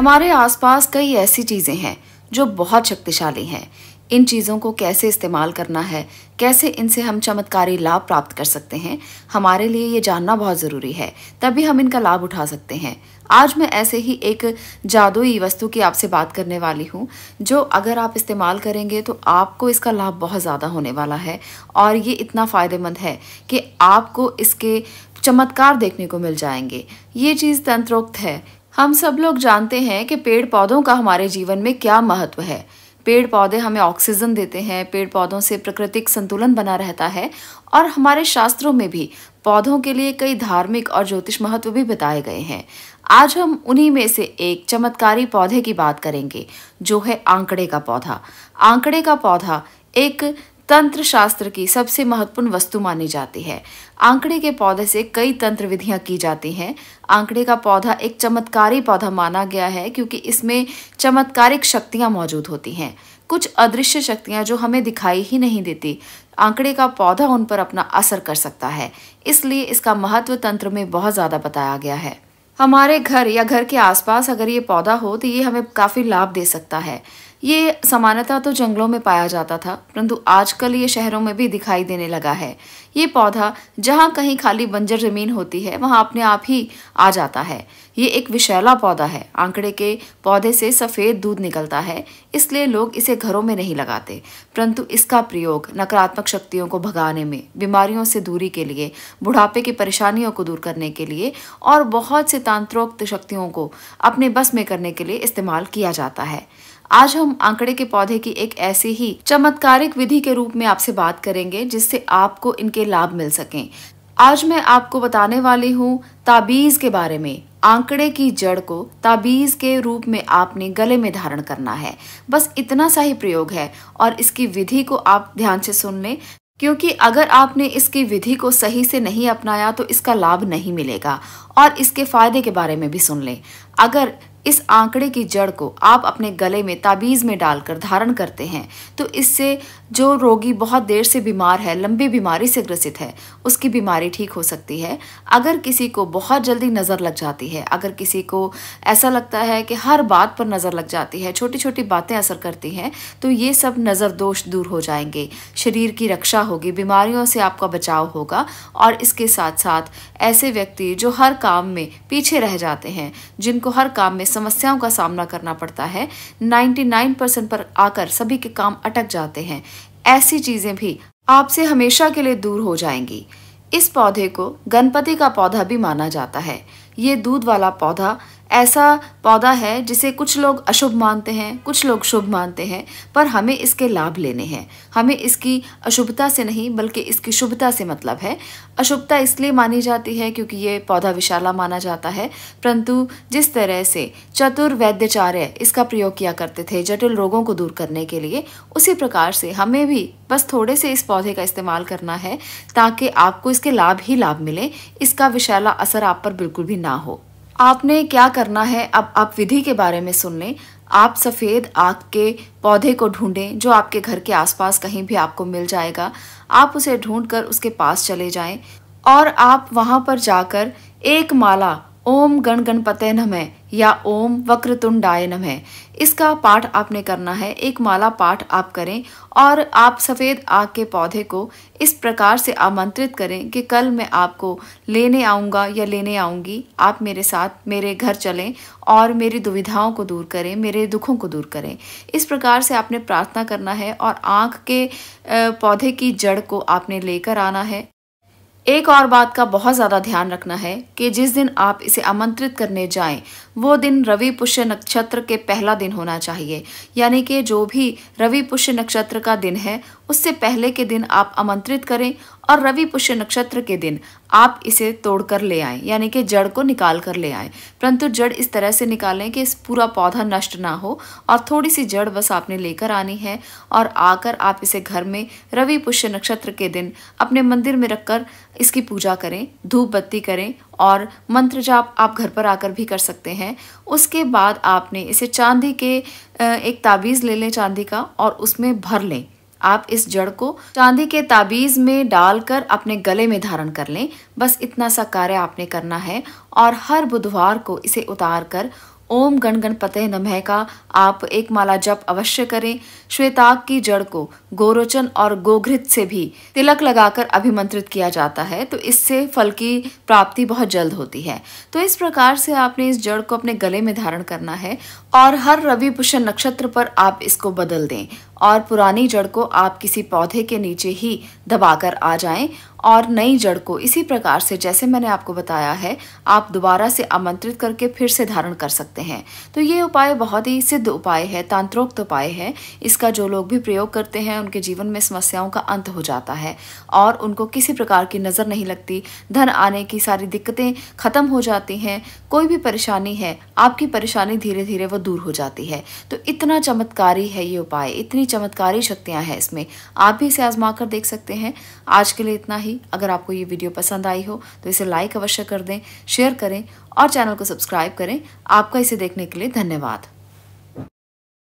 हमारे आसपास कई ऐसी चीज़ें हैं जो बहुत शक्तिशाली हैं इन चीज़ों को कैसे इस्तेमाल करना है कैसे इनसे हम चमत्कारी लाभ प्राप्त कर सकते हैं हमारे लिए ये जानना बहुत ज़रूरी है तभी हम इनका लाभ उठा सकते हैं आज मैं ऐसे ही एक जादुई वस्तु की आपसे बात करने वाली हूँ जो अगर आप इस्तेमाल करेंगे तो आपको इसका लाभ बहुत ज़्यादा होने वाला है और ये इतना फ़ायदेमंद है कि आपको इसके चमत्कार देखने को मिल जाएंगे ये चीज़ तंत्रोक्त है हम सब लोग जानते हैं कि पेड़ पौधों का हमारे जीवन में क्या महत्व है पेड़ पौधे हमें ऑक्सीजन देते हैं पेड़ पौधों से प्राकृतिक संतुलन बना रहता है और हमारे शास्त्रों में भी पौधों के लिए कई धार्मिक और ज्योतिष महत्व भी बताए गए हैं आज हम उन्हीं में से एक चमत्कारी पौधे की बात करेंगे जो है आंकड़े का पौधा आंकड़े का पौधा एक तंत्र शास्त्र की सबसे महत्वपूर्ण वस्तु मानी जाती है आंकड़े के पौधे से कई तंत्र विधियां की जाती हैं आंकड़े का पौधा एक चमत्कारी पौधा माना गया है क्योंकि इसमें चमत्कारिक शक्तियां मौजूद होती हैं कुछ अदृश्य शक्तियां जो हमें दिखाई ही नहीं देती आंकड़े का पौधा उन पर अपना असर कर सकता है इसलिए इसका महत्व तंत्र में बहुत ज़्यादा बताया गया है हमारे घर या घर के आसपास अगर ये पौधा हो तो ये हमें काफ़ी लाभ दे सकता है ये सामान्यतः तो जंगलों में पाया जाता था परंतु आजकल ये शहरों में भी दिखाई देने लगा है ये पौधा जहाँ कहीं खाली बंजर ज़मीन होती है वहाँ अपने आप ही आ जाता है ये एक विशैला पौधा है आंकड़े के पौधे से सफ़ेद दूध निकलता है इसलिए लोग इसे घरों में नहीं लगाते परंतु इसका प्रयोग नकारात्मक शक्तियों को भगाने में बीमारियों से दूरी के लिए बुढ़ापे की परेशानियों को दूर करने के लिए और बहुत से तांत्रोक्त शक्तियों को अपने बस में करने के लिए इस्तेमाल किया जाता है आज हम आंकड़े के पौधे की एक ऐसी ही चमत्कारिक विधि के रूप में आपसे बात करेंगे जिससे आपको इनके लाभ मिल सकें आज मैं आपको बताने वाली हूँ ताबीज के बारे में आंकड़े की जड़ को ताबीज के रूप में आपने गले में धारण करना है बस इतना सा ही प्रयोग है और इसकी विधि को आप ध्यान से सुन लें क्योंकि अगर आपने इसकी विधि को सही से नहीं अपनाया तो इसका लाभ नहीं मिलेगा और इसके फायदे के बारे में भी सुन लें अगर इस आंकड़े की जड़ को आप अपने गले में ताबीज़ में डालकर धारण करते हैं तो इससे जो रोगी बहुत देर से बीमार है लंबी बीमारी से ग्रसित है उसकी बीमारी ठीक हो सकती है अगर किसी को बहुत जल्दी नज़र लग जाती है अगर किसी को ऐसा लगता है कि हर बात पर नज़र लग जाती है छोटी छोटी बातें असर करती हैं तो ये सब नज़र दोष दूर हो जाएंगे शरीर की रक्षा होगी बीमारियों से आपका बचाव होगा और इसके साथ साथ ऐसे व्यक्ति जो हर काम में पीछे रह जाते हैं जिनको हर काम में समस्याओं का सामना करना पड़ता है 99 परसेंट पर आकर सभी के काम अटक जाते हैं ऐसी चीज़ें भी आपसे हमेशा के लिए दूर हो जाएंगी इस पौधे को गणपति का पौधा भी माना जाता है ये दूध वाला पौधा ऐसा पौधा है जिसे कुछ लोग अशुभ मानते हैं कुछ लोग शुभ मानते हैं पर हमें इसके लाभ लेने हैं हमें इसकी अशुभता से नहीं बल्कि इसकी शुभता से मतलब है अशुभता इसलिए मानी जाती है क्योंकि ये पौधा विशाला माना जाता है परंतु जिस तरह से चतुर वैद्यचार्य इसका प्रयोग किया करते थे जटिल रोगों को दूर करने के लिए उसी प्रकार से हमें भी बस थोड़े से इस पौधे का इस्तेमाल करना है ताकि आपको इसके लाभ ही लाभ मिले इसका विशाला असर आप पर बिल्कुल भी ना हो आपने क्या करना है अब आप विधि के बारे में सुन लें आप सफ़ेद आग के पौधे को ढूंढें जो आपके घर के आसपास कहीं भी आपको मिल जाएगा आप उसे ढूंढकर उसके पास चले जाएं और आप वहां पर जाकर एक माला ओम गण गणपते नमः या ओम वक्रतुंडाय है इसका पाठ आपने करना है एक माला पाठ आप करें और आप सफ़ेद आग के पौधे को इस प्रकार से आमंत्रित करें कि कल मैं आपको लेने आऊँगा या लेने आऊँगी आप मेरे साथ मेरे घर चलें और मेरी दुविधाओं को दूर करें मेरे दुखों को दूर करें इस प्रकार से आपने प्रार्थना करना है और आँख के पौधे की जड़ को आपने लेकर आना है एक और बात का बहुत ज़्यादा ध्यान रखना है कि जिस दिन आप इसे आमंत्रित करने जाएं वो दिन रवि पुष्य नक्षत्र के पहला दिन होना चाहिए यानी कि जो भी रवि पुष्य नक्षत्र का दिन है उससे पहले के दिन आप आमंत्रित करें और रवि पुष्य नक्षत्र के दिन आप इसे तोड़कर ले आए यानी कि जड़ को निकाल कर ले आए परंतु जड़ इस तरह से निकालें कि इस पूरा पौधा नष्ट ना हो और थोड़ी सी जड़ बस आपने लेकर आनी है और आकर आप इसे घर में रवि पुष्य नक्षत्र के दिन अपने मंदिर में रखकर इसकी पूजा करें धूप बत्ती करें और मंत्र जाप आप घर पर आकर भी कर सकते हैं उसके बाद आपने इसे चांदी के एक ताबीज़ ले लें चांदी का और उसमें भर लें आप इस जड़ को चांदी के ताबीज में डालकर अपने गले में धारण कर लें बस इतना सा कार्य आपने करना है और हर बुधवार को इसे उतार कर ओम गण गणपते नमः का आप एक माला जप अवश्य करें श्वेताक की जड़ को गोरोचन और गोघृत से भी तिलक लगाकर अभिमंत्रित किया जाता है तो इससे फल की प्राप्ति बहुत जल्द होती है तो इस प्रकार से आपने इस जड़ को अपने गले में धारण करना है और हर रवि पुष्य नक्षत्र पर आप इसको बदल दें और पुरानी जड़ को आप किसी पौधे के नीचे ही दबाकर आ जाएं और नई जड़ को इसी प्रकार से जैसे मैंने आपको बताया है आप दोबारा से आमंत्रित करके फिर से धारण कर सकते हैं सकते हैं तो ये उपाय बहुत ही सिद्ध उपाय है तांत्रोक्त उपाय है इसका जो लोग भी प्रयोग करते हैं उनके जीवन में समस्याओं का अंत हो जाता है और उनको किसी प्रकार की नज़र नहीं लगती धन आने की सारी दिक्कतें ख़त्म हो जाती हैं कोई भी परेशानी है आपकी परेशानी धीरे धीरे वो दूर हो जाती है तो इतना चमत्कारी है ये उपाय इतनी चमत्कारी शक्तियाँ हैं इसमें आप भी इसे आजमा कर देख सकते हैं आज के लिए इतना ही अगर आपको ये वीडियो पसंद आई हो तो इसे लाइक अवश्य कर दें शेयर करें और चैनल को सब्सक्राइब करें आपका इसे देखने के लिए धन्यवाद